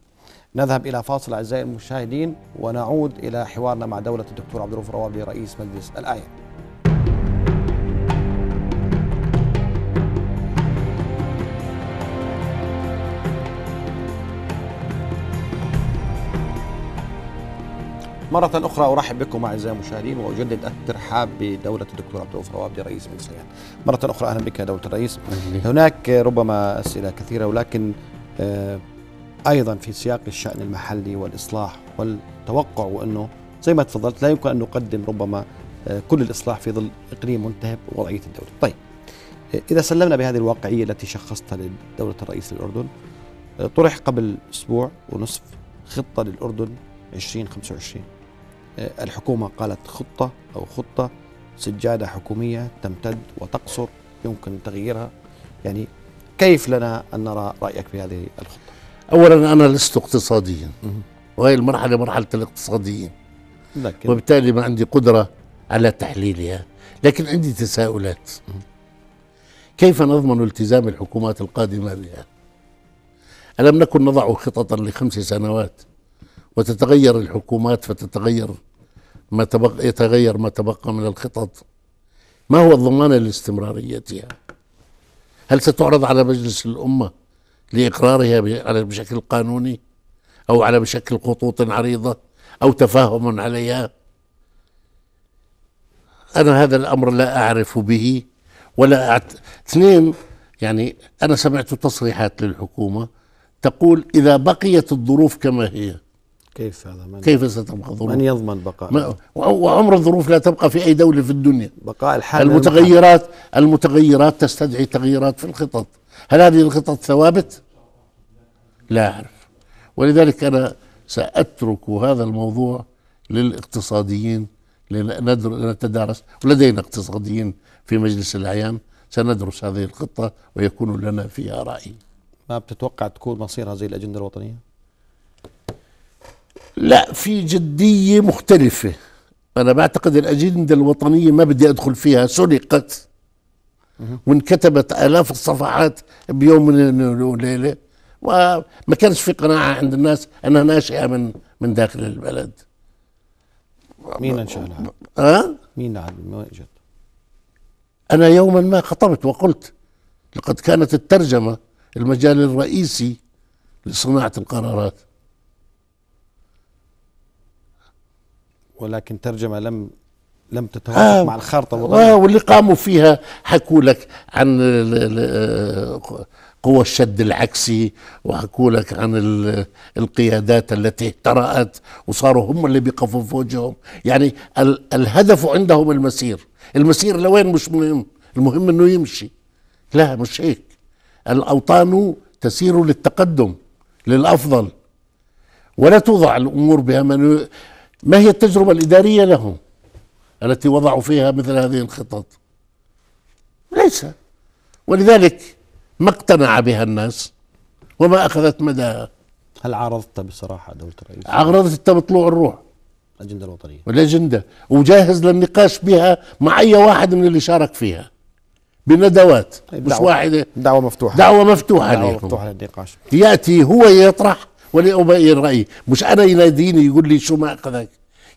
نذهب الى فاصل اعزائي المشاهدين ونعود الى حوارنا مع دوله الدكتور عبد الرؤوف روابي رئيس مجلس الايه مرة أخرى أرحب بكم أعزائي المشاهدين وأجدد الترحاب بدولة الدكتور عبد الرؤوف روابي رئيس مجلس العيال. مرة أخرى أهلا بك يا دولة الرئيس. هناك ربما أسئلة كثيرة ولكن آه، أيضا في سياق الشأن المحلي والإصلاح والتوقع وأنه زي ما تفضلت لا يمكن أن نقدم ربما آه، كل الإصلاح في ظل إقليم منتهب ووضعية الدولة. طيب آه، إذا سلمنا بهذه الواقعية التي شخصتها لدولة الرئيس للأردن طرح قبل أسبوع ونصف خطة للأردن 2025 آه، الحكومة قالت خطة أو خطة سجادة حكومية تمتد وتقصر يمكن تغييرها يعني كيف لنا أن نرى رأيك في هذه الخطة أولا أنا لست اقتصاديا وهي المرحلة مرحلة الاقتصاديين لكن وبالتالي ما عندي قدرة على تحليلها لكن عندي تساؤلات كيف نضمن التزام الحكومات القادمة بها ألم نكن نضع خططا لخمس سنوات وتتغير الحكومات فتتغير ما تبقى يتغير ما تبقى من الخطط ما هو الضمان لاستمراريتها هل ستعرض على مجلس الأمة لإقرارها على بشكل قانوني أو على بشكل خطوط عريضة أو تفاهم عليها أنا هذا الأمر لا أعرف به ولا أعت... اثنين يعني أنا سمعت تصريحات للحكومة تقول إذا بقيت الظروف كما هي كيف هذا من كيف ستبقى الظروف من يضمن بقاء وعمر الظروف لا تبقى في أي دولة في الدنيا بقاء الحال المتغيرات المتغيرات تستدعي تغييرات في الخطط هل هذه الخطط ثوابت لا أعرف ولذلك أنا سأترك هذا الموضوع للاقتصاديين لنتدارس ولدينا اقتصاديين في مجلس الأعيان سندرس هذه الخطة ويكون لنا فيها رأي ما بتتوقع تكون مصير هذه الأجندة الوطنية؟ لا في جدية مختلفة أنا بعتقد الأجندة الوطنية ما بدي أدخل فيها سرقت وانكتبت آلاف الصفحات بيوم وليلة وما كانش في قناعة عند الناس أنها ناشئة من من داخل البلد مين انشأها؟ لها؟ أه؟ مين اجت؟ أنا يوما ما خطبت وقلت لقد كانت الترجمة المجال الرئيسي لصناعة القرارات ولكن ترجمة لم لم تتوافق آه مع الخارطة آه واللي قاموا فيها حكوا لك عن آه، قوى الشد العكسي وحكوا لك عن القيادات التي اهترأت وصاروا هم اللي بيقفوا في وجههم يعني الهدف عندهم المسير المسير لوين مش مهم المهم انه يمشي لا مش هيك الاوطان تسير للتقدم للافضل ولا توضع الامور بها ما هي التجربة الإدارية لهم التي وضعوا فيها مثل هذه الخطط ليس ولذلك ما اقتنع بها الناس وما أخذت مداها هل عارضتها بصراحة دولة الرئيس؟ عارضتها بطلوع الروح الأجندة الوطنية والأجندة وجاهز للنقاش بها مع أي واحد من اللي شارك فيها بندوات طيب، مش دعوة واحدة دعوة مفتوحة دعوة مفتوحة دعوة مفتوحة للنقاش يأتي هو يطرح ولأبين رأيي مش أنا يناديني يقول لي شو ما أخذك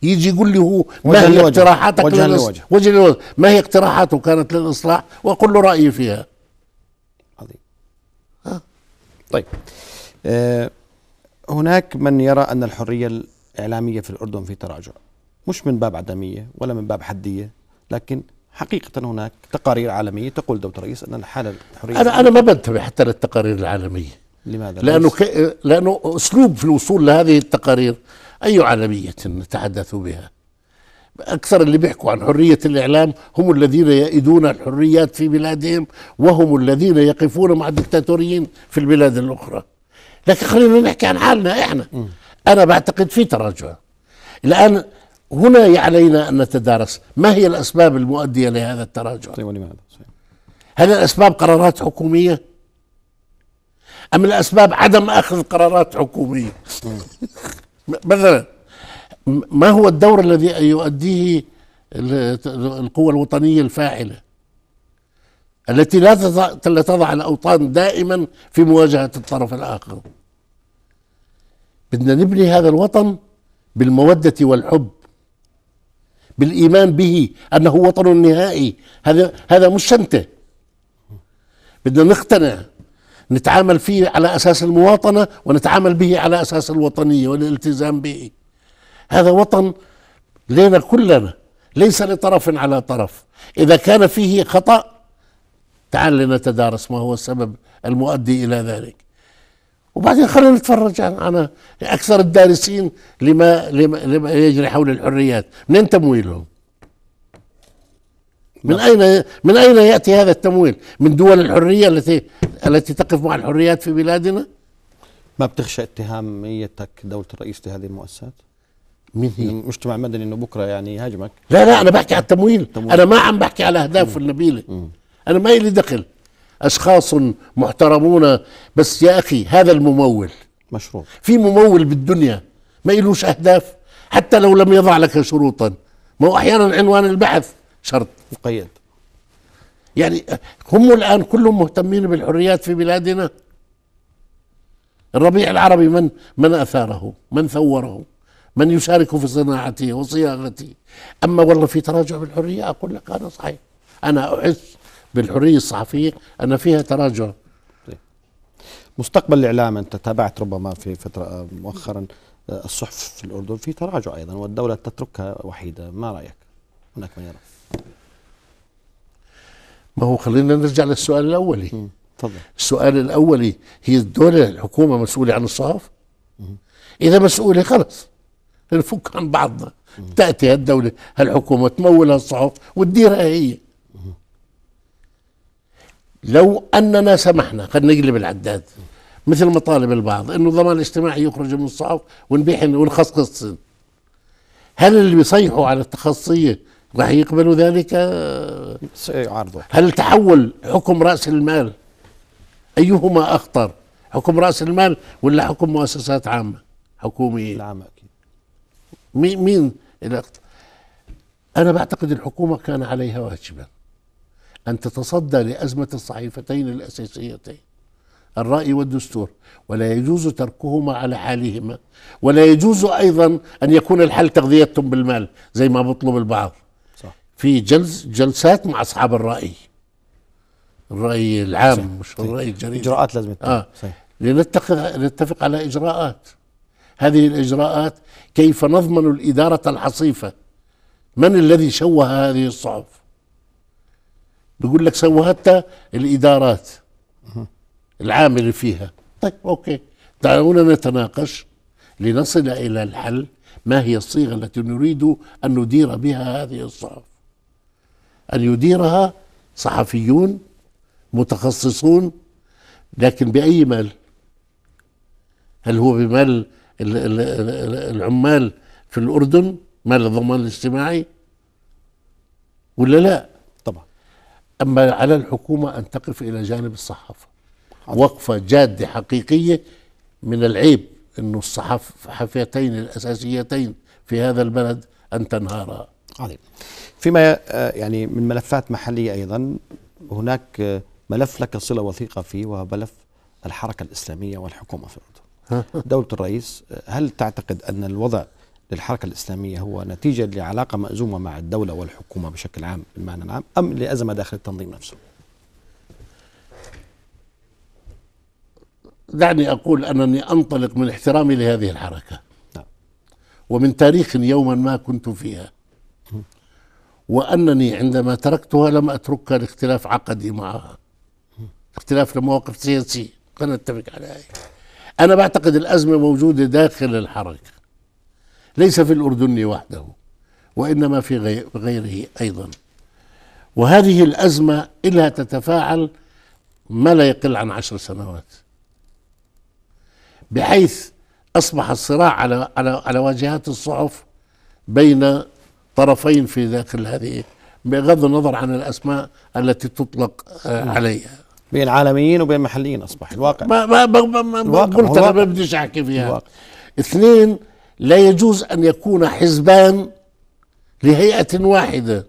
يجي يقول لي هو ما هي اقتراحاتك وجه لوجه وجه لوجه ما هي اقتراحاته كانت للإصلاح وأقول له رأيي فيها عظيم ها؟ طيب أه هناك من يرى أن الحرية الإعلامية في الأردن في تراجع مش من باب عدمية ولا من باب حدية لكن حقيقة هناك تقارير عالمية تقول دولة الرئيس أن الحالة الحرية أنا أنا ما بنتبه حتى للتقارير العالمية لماذا؟ لأنه, ك... لأنه أسلوب في الوصول لهذه التقارير أي عالمية نتحدث بها أكثر اللي بيحكوا عن حرية الإعلام هم الذين يئدون الحريات في بلادهم وهم الذين يقفون مع الدكتاتوريين في البلاد الأخرى لكن خلينا نحكي عن حالنا إحنا م. أنا بعتقد في تراجع الآن هنا علينا أن نتدارس ما هي الأسباب المؤدية لهذا التراجع طيب ولماذا؟ هل الأسباب قرارات حكومية؟ ام الاسباب عدم اخذ قرارات حكوميه مثلا ما هو الدور الذي يؤديه القوى الوطنيه الفاعله التي لا تضع الاوطان دائما في مواجهه الطرف الاخر بدنا نبني هذا الوطن بالموده والحب بالايمان به انه وطن نهائي هذا هذا مش شنته بدنا نقتنع نتعامل فيه على اساس المواطنه ونتعامل به على اساس الوطنيه والالتزام به هذا وطن لنا كلنا ليس لطرف على طرف اذا كان فيه خطا تعال لنتدارس ما هو السبب المؤدي الى ذلك وبعدين خلينا نتفرج على اكثر الدارسين لما, لما, لما يجري حول الحريات منين تمويلهم من نعم. اين من اين ياتي هذا التمويل؟ من دول الحريه التي التي تقف مع الحريات في بلادنا؟ ما بتخشى اتهاميتك دولة الرئيس لهذه المؤسسات؟ مين هي؟ مجتمع مدني انه بكره يعني يهاجمك لا لا انا بحكي على التمويل, التمويل. انا ما عم بحكي على اهدافه النبيله انا ما لي دخل اشخاص محترمون بس يا اخي هذا الممول مشروع في ممول بالدنيا ما إلوش اهداف حتى لو لم يضع لك شروطا ما هو احيانا عنوان البحث شرط مقيد يعني هم الآن كلهم مهتمين بالحريات في بلادنا الربيع العربي من من أثاره من ثوره من يشارك في صناعته وصياغته أما والله في تراجع بالحرية أقول لك أنا صحيح أنا أحس بالحرية الصحفية أن فيها تراجع مستقبل الإعلام أنت تابعت ربما في فترة آه، مؤخرا آه، الصحف في الأردن في تراجع أيضا والدولة تتركها وحيدة ما رأيك هناك من يرى ما هو خلينا نرجع للسؤال الاولي تفضل السؤال الاولي هي الدوله الحكومه مسؤوله عن الصحف اذا مسؤوله خلص نفك عن بعضنا تاتي هالدوله هالحكومه تمول هالصحف وتديرها هي لو اننا سمحنا خلينا نقلب العداد مثل ما طالب البعض انه الضمان الاجتماعي يخرج من الصحف ونبيح ونخصص هل اللي بيصيحوا على التخصصيه راح يقبلوا ذلك سيعارضوا هل تحول حكم راس المال ايهما اخطر حكم راس المال ولا حكم مؤسسات عامه حكوميه العامه اكيد مين مين انا بعتقد الحكومه كان عليها واجبا ان تتصدى لازمه الصحيفتين الاساسيتين الرأي والدستور ولا يجوز تركهما على حالهما ولا يجوز أيضا أن يكون الحل تغذيتهم بالمال زي ما بطلب البعض في جلس جلسات مع اصحاب الراي الراي العام صحيح. مش الراي طيب. الجريء اجراءات لازم تتم. اه صحيح. لنتفق نتفق على اجراءات هذه الاجراءات كيف نضمن الاداره الحصيفه من الذي شوه هذه الصحف بيقول لك سوهتها الادارات العامله فيها طيب اوكي دعونا نتناقش لنصل الى الحل ما هي الصيغه التي نريد ان ندير بها هذه الصحف أن يديرها صحفيون متخصصون لكن بأي مال هل هو بمال العمال في الأردن مال الضمان الاجتماعي ولا لا طبعا أما على الحكومة أن تقف إلى جانب الصحافة وقفة جادة حقيقية من العيب أن الصحفيتين الأساسيتين في هذا البلد أن تنهارها عظيم فيما آه، يعني من ملفات محلية أيضا هناك آه، ملف لك صلة وثيقة فيه وهو ملف الحركة الإسلامية والحكومة في الأردن دولة الرئيس آه، هل تعتقد أن الوضع للحركة الإسلامية هو نتيجة لعلاقة مأزومة مع الدولة والحكومة بشكل عام بالمعنى العام أم لأزمة داخل التنظيم نفسه دعني أقول أنني أنطلق من احترامي لهذه الحركة نعم. ومن تاريخ يوما ما كنت فيها وأنني عندما تركتها لم أتركها لاختلاف عقدي معها اختلاف لمواقف سياسي خلينا نتفق على هاي أنا بعتقد الأزمة موجودة داخل الحركة ليس في الأردن وحده وإنما في غيره أيضا وهذه الأزمة إلها تتفاعل ما لا يقل عن عشر سنوات بحيث أصبح الصراع على على على واجهات الصحف بين طرفين في داخل هذه بغض النظر عن الاسماء التي تطلق آه، نعم. عليها بين عالميين وبين محليين اصبح الواقع ما ما, ما, ما الواقع قلت انا ما بديش احكي فيها الواقع. اثنين لا يجوز ان يكون حزبان لهيئه واحده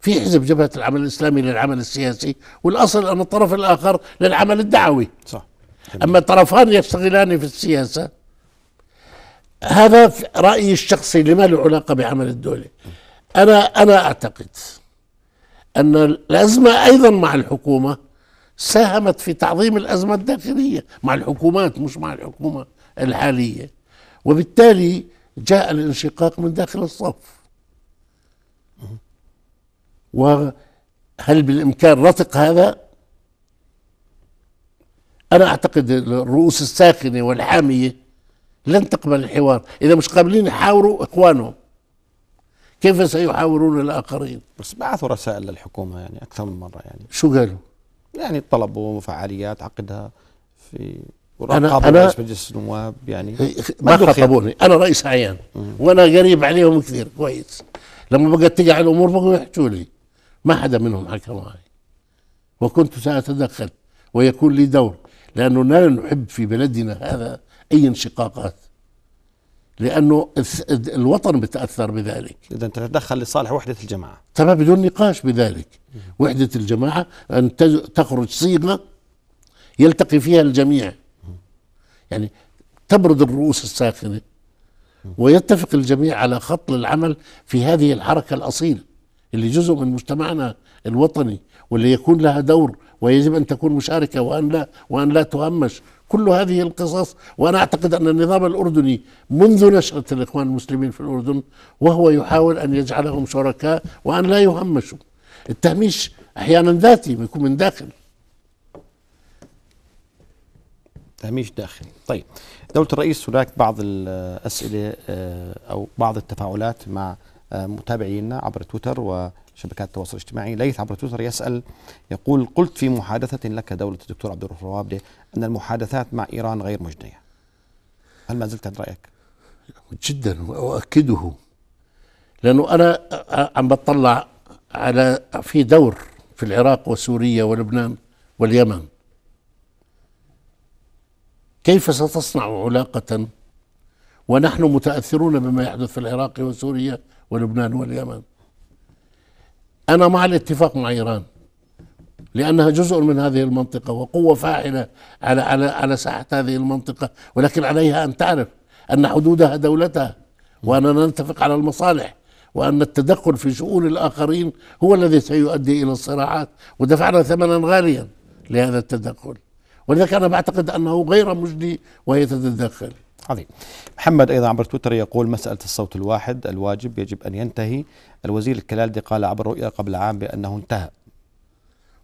في حزب جبهه العمل الاسلامي للعمل السياسي والاصل ان الطرف الاخر للعمل الدعوي صح اما طرفان يشتغلان في السياسه هذا رأيي الشخصي لما له علاقة بعمل الدولة أنا أنا أعتقد أن الأزمة أيضا مع الحكومة ساهمت في تعظيم الأزمة الداخلية مع الحكومات مش مع الحكومة الحالية وبالتالي جاء الانشقاق من داخل الصف وهل بالإمكان رتق هذا أنا أعتقد الرؤوس الساخنة والحامية لن تقبل الحوار اذا مش قابلين يحاوروا اخوانهم كيف سيحاورون الاخرين بس بعثوا رسائل للحكومه يعني اكثر من مره يعني شو قالوا يعني طلبوا فعاليات عقدها في انا انا مجلس النواب يعني ما خطبوني انا رئيس عيان وانا قريب عليهم كثير كويس لما بقت تقع الامور بقوا يحكوا لي ما حدا منهم حكى معي وكنت ساتدخل ويكون لي دور لانه لا نحب في بلدنا هذا اي انشقاقات لانه الوطن بتاثر بذلك اذا تتدخل لصالح وحده الجماعه تمام بدون نقاش بذلك وحده الجماعه ان تخرج صيغه يلتقي فيها الجميع يعني تبرد الرؤوس الساخنه ويتفق الجميع على خط للعمل في هذه الحركه الاصيله اللي جزء من مجتمعنا الوطني واللي يكون لها دور ويجب ان تكون مشاركه وان لا وان لا تهمش كل هذه القصص وانا اعتقد ان النظام الاردني منذ نشاه الاخوان المسلمين في الاردن وهو يحاول ان يجعلهم شركاء وان لا يهمشوا التهميش احيانا ذاتي يكون من داخل تهميش داخلي طيب دولة الرئيس هناك بعض الأسئلة آه، أو بعض التفاعلات مع آه، متابعينا عبر تويتر و شبكات التواصل الاجتماعي ليث عبر تويتر يسأل يقول قلت في محادثة لك دولة الدكتور عبد الرؤوف روابده أن المحادثات مع إيران غير مجدية هل ما زلت عند رأيك؟ جدا وأؤكده لأنه أنا عم بطلع على في دور في العراق وسوريا ولبنان واليمن كيف ستصنع علاقة ونحن متأثرون بما يحدث في العراق وسوريا ولبنان واليمن أنا مع الاتفاق مع إيران لأنها جزء من هذه المنطقة وقوة فاعلة على على على ساحة هذه المنطقة ولكن عليها أن تعرف أن حدودها دولتها وأننا نتفق على المصالح وأن التدخل في شؤون الآخرين هو الذي سيؤدي إلى الصراعات ودفعنا ثمنا غاليا لهذا التدخل ولذلك أنا بعتقد أنه غير مجدي وهي تتدخل عظيم محمد أيضا عبر تويتر يقول مسألة الصوت الواحد الواجب يجب أن ينتهي الوزير الكلالدي قال عبر رؤية قبل عام بأنه انتهى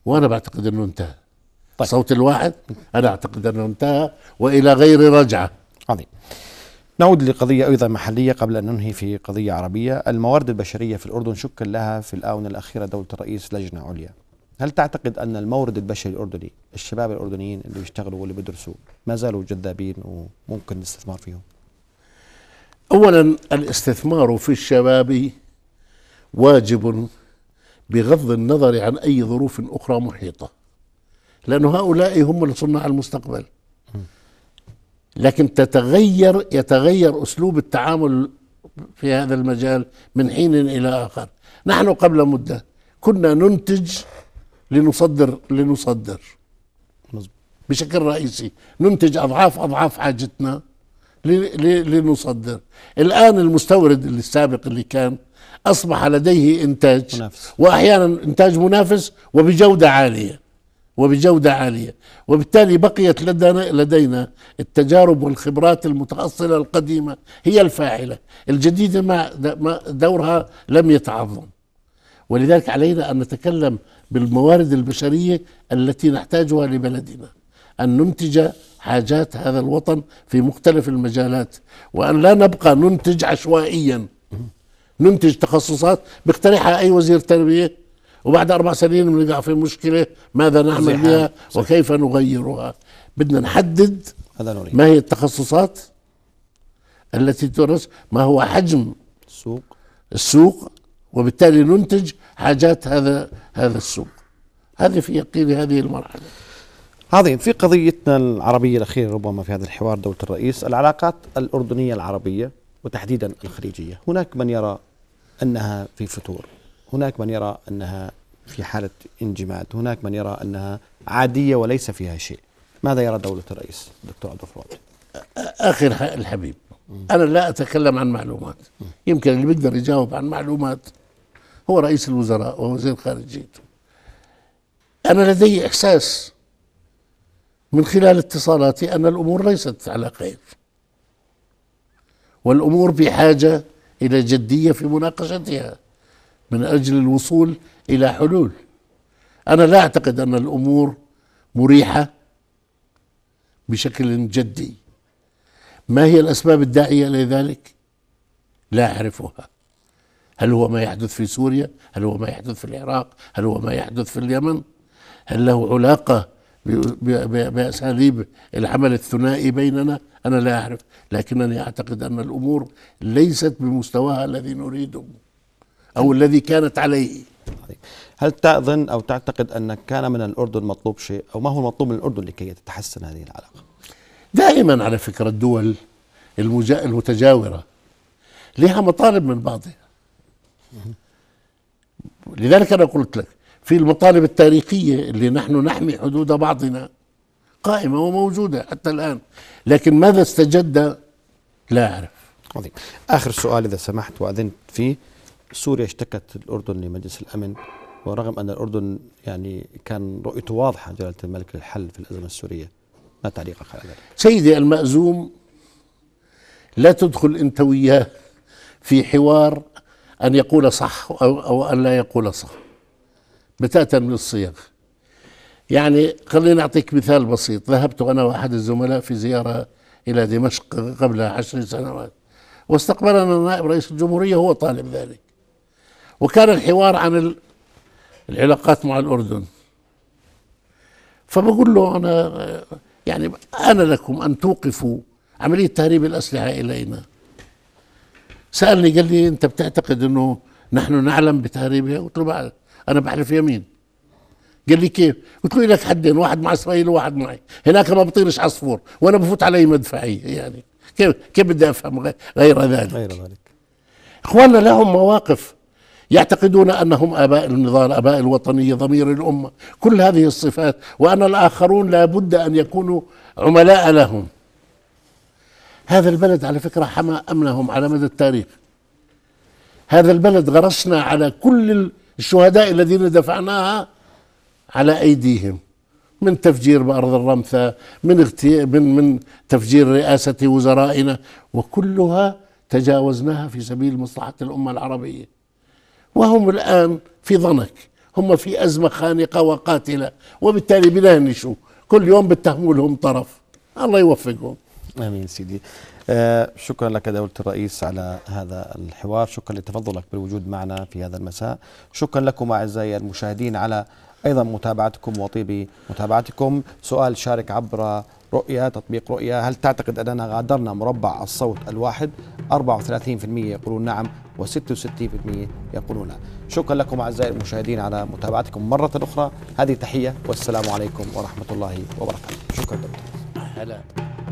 وأنا بعتقد أنه انتهى طيب. صوت الواحد أنا أعتقد أنه انتهى وإلى غير رجعة عظيم نعود لقضية أيضا محلية قبل أن ننهي في قضية عربية الموارد البشرية في الأردن شكل لها في الآونة الأخيرة دولة الرئيس لجنة عليا هل تعتقد أن المورد البشري الأردني الشباب الأردنيين اللي بيشتغلوا واللي بيدرسوا ما زالوا جذابين وممكن الاستثمار فيهم أولا الاستثمار في الشباب واجب بغض النظر عن أي ظروف أخرى محيطة لأن هؤلاء هم صناع المستقبل لكن تتغير يتغير أسلوب التعامل في هذا المجال من حين إلى آخر نحن قبل مدة كنا ننتج لنصدر لنصدر بشكل رئيسي ننتج أضعاف أضعاف حاجتنا لنصدر الآن المستورد اللي السابق اللي كان أصبح لديه إنتاج منافس. وأحيانا إنتاج منافس وبجودة عالية وبجودة عالية وبالتالي بقيت لدينا, لدينا التجارب والخبرات المتأصلة القديمة هي الفاعلة الجديدة ما دورها لم يتعظم ولذلك علينا أن نتكلم بالموارد البشرية التي نحتاجها لبلدنا أن ننتج حاجات هذا الوطن في مختلف المجالات وأن لا نبقى ننتج عشوائيا ننتج تخصصات بيقترحها أي وزير تربية وبعد أربع سنين بنقع في مشكلة ماذا نعمل بها وكيف نغيرها بدنا نحدد ما هي التخصصات التي تدرس ما هو حجم السوق السوق وبالتالي ننتج حاجات هذا هذا السوق هذه في يقيني هذه المرحله عظيم في قضيتنا العربية الأخيرة ربما في هذا الحوار دولة الرئيس العلاقات الأردنية العربية وتحديدا الخليجية هناك من يرى أنها في فتور هناك من يرى أنها في حالة انجماد هناك من يرى أنها عادية وليس فيها شيء ماذا يرى دولة الرئيس دكتور عبد الفرات آخر الحبيب أنا لا أتكلم عن معلومات يمكن اللي بيقدر يجاوب عن معلومات هو رئيس الوزراء ووزير خارجيته أنا لدي إحساس من خلال اتصالاتي أن الأمور ليست على خير والأمور بحاجة إلى جدية في مناقشتها من أجل الوصول إلى حلول أنا لا أعتقد أن الأمور مريحة بشكل جدي ما هي الأسباب الداعية لذلك لا أعرفها هل هو ما يحدث في سوريا هل هو ما يحدث في العراق هل هو ما يحدث في اليمن هل له علاقة بأساليب العمل الثنائي بيننا أنا لا أعرف لكنني أعتقد أن الأمور ليست بمستواها الذي نريده أو الذي كانت عليه هل تظن أو تعتقد أن كان من الأردن مطلوب شيء أو ما هو المطلوب من الأردن لكي تتحسن هذه العلاقة دائما على فكرة الدول المتجاورة لها مطالب من بعضها لذلك أنا قلت لك في المطالب التاريخية اللي نحن نحمي حدود بعضنا قائمة وموجودة حتى الآن لكن ماذا استجد لا أعرف عظيم آخر سؤال إذا سمحت وأذنت فيه سوريا اشتكت الأردن لمجلس الأمن ورغم أن الأردن يعني كان رؤيته واضحة جلالة الملك للحل في الأزمة السورية ما تعليقك على ذلك؟ سيدي المأزوم لا تدخل أنت وياه في حوار أن يقول صح أو, أو أن لا يقول صح بتاتا من الصيغ يعني خليني أعطيك مثال بسيط ذهبت أنا وأحد الزملاء في زيارة إلى دمشق قبل عشر سنوات واستقبلنا نائب رئيس الجمهورية هو طالب ذلك وكان الحوار عن العلاقات مع الأردن فبقول له أنا يعني أنا لكم أن توقفوا عملية تهريب الأسلحة إلينا سالني قال لي انت بتعتقد انه نحن نعلم بتهريبها قلت له بعد انا بحلف يمين قال لي كيف قلت له لك حدين واحد مع اسرائيل وواحد معي هناك ما بطيرش عصفور وانا بفوت علي مدفعيه يعني كيف كيف بدي افهم غير ذلك غير ذلك اخواننا لهم مواقف يعتقدون انهم اباء النضال اباء الوطنيه ضمير الامه كل هذه الصفات وان الاخرون لابد ان يكونوا عملاء لهم هذا البلد على فكرة حمى أمنهم على مدى التاريخ هذا البلد غرسنا على كل الشهداء الذين دفعناها على أيديهم من تفجير بأرض الرمثة من, اغتي... من, من تفجير رئاسة وزرائنا وكلها تجاوزناها في سبيل مصلحة الأمة العربية وهم الآن في ضنك هم في أزمة خانقة وقاتلة وبالتالي نشو كل يوم بتهموا لهم طرف الله يوفقهم امين سيدي آه شكرا لك دولة الرئيس على هذا الحوار شكرا لتفضلك بالوجود معنا في هذا المساء شكرا لكم اعزائي المشاهدين على ايضا متابعتكم وطيب متابعتكم سؤال شارك عبر رؤيا تطبيق رؤيا هل تعتقد أننا غادرنا مربع الصوت الواحد 34% يقولون نعم و66% يقولون لا شكرا لكم أعزائي المشاهدين على متابعتكم مرة أخرى هذه تحية والسلام عليكم ورحمة الله وبركاته شكرا دكتور هلا